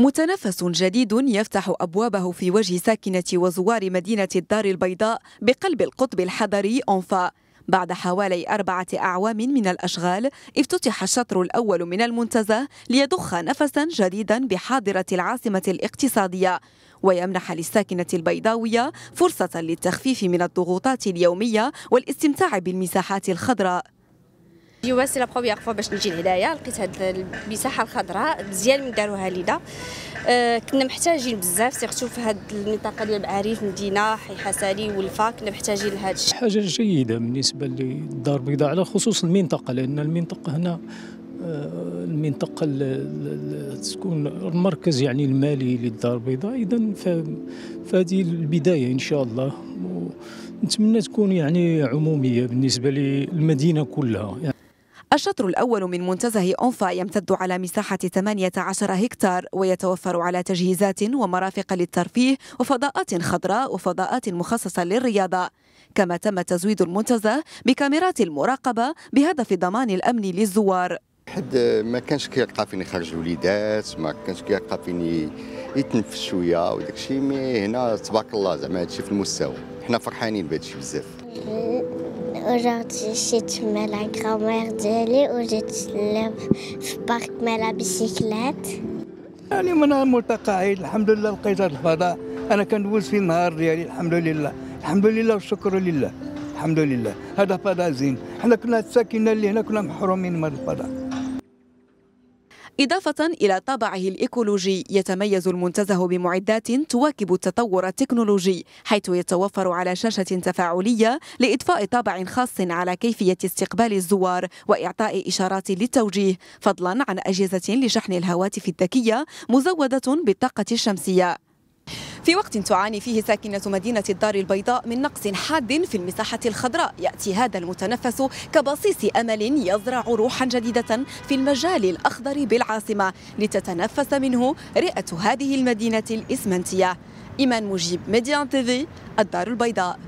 متنفس جديد يفتح أبوابه في وجه ساكنة وزوار مدينة الدار البيضاء بقلب القطب الحضري أنفا بعد حوالي أربعة أعوام من الأشغال افتتح الشطر الأول من المنتزه ليضخ نفسا جديدا بحاضرة العاصمة الاقتصادية ويمنح للساكنة البيضاوية فرصة للتخفيف من الضغوطات اليومية والاستمتاع بالمساحات الخضراء ايوا سي لا بروميير فوا باش نجي لهنايا لقيت هاد المساحه الخضراء مزيان من داروها لينا آه، كنا محتاجين بزاف سيرتو في هاد المنطقه ديال معاريف مدينه حي حسني ولفا كنا محتاجين لهاد الشيء حاجه جيده بالنسبه للدار البيضاء على خصوص المنطقه لان المنطقه هنا آه، المنطقه تكون المركز يعني المالي للدار البيضاء اذا فهذه البدايه ان شاء الله نتمنى تكون يعني عموميه بالنسبه للمدينه كلها يعني الشطر الأول من منتزه أنفا يمتد على مساحة 18 هكتار ويتوفر على تجهيزات ومرافق للترفيه وفضاءات خضراء وفضاءات مخصصة للرياضة كما تم تزويد المنتزه بكاميرات المراقبة بهدف ضمان الأمن للزوار حد ما كانش كيلقى فيني يخرج الوليدات ما كانش كيلقى فيني يتنفس شويه وداك الشيء مي هنا تبارك الله زعما هادشي في المستوى حنا فرحانين بهذا الشيء بزاف Aujourd'hui, j'ai tuma la grand-mère ديالي وجيت نلعب في بارك مع لا بيسيكلات يعني من متقاعد الحمد لله لقيت هذا الفضاء انا كندوز في النهار ديالي الحمد لله الحمد لله والشكر لله الحمد لله هذا فضاء زين حنا كنا الساكنه اللي هنا كنا محرومين من الفضاء إضافة إلى طابعه الإيكولوجي يتميز المنتزه بمعدات تواكب التطور التكنولوجي حيث يتوفر على شاشة تفاعلية لإضفاء طابع خاص على كيفية استقبال الزوار وإعطاء إشارات للتوجيه فضلا عن أجهزة لشحن الهواتف الذكية مزودة بالطاقة الشمسية في وقت تعاني فيه ساكنة مدينة الدار البيضاء من نقص حاد في المساحة الخضراء يأتي هذا المتنفس كبصيص أمل يزرع روحا جديدة في المجال الأخضر بالعاصمة لتتنفس منه رئة هذه المدينة الإسمنتية إيمان مجيب ميديان تيفي الدار البيضاء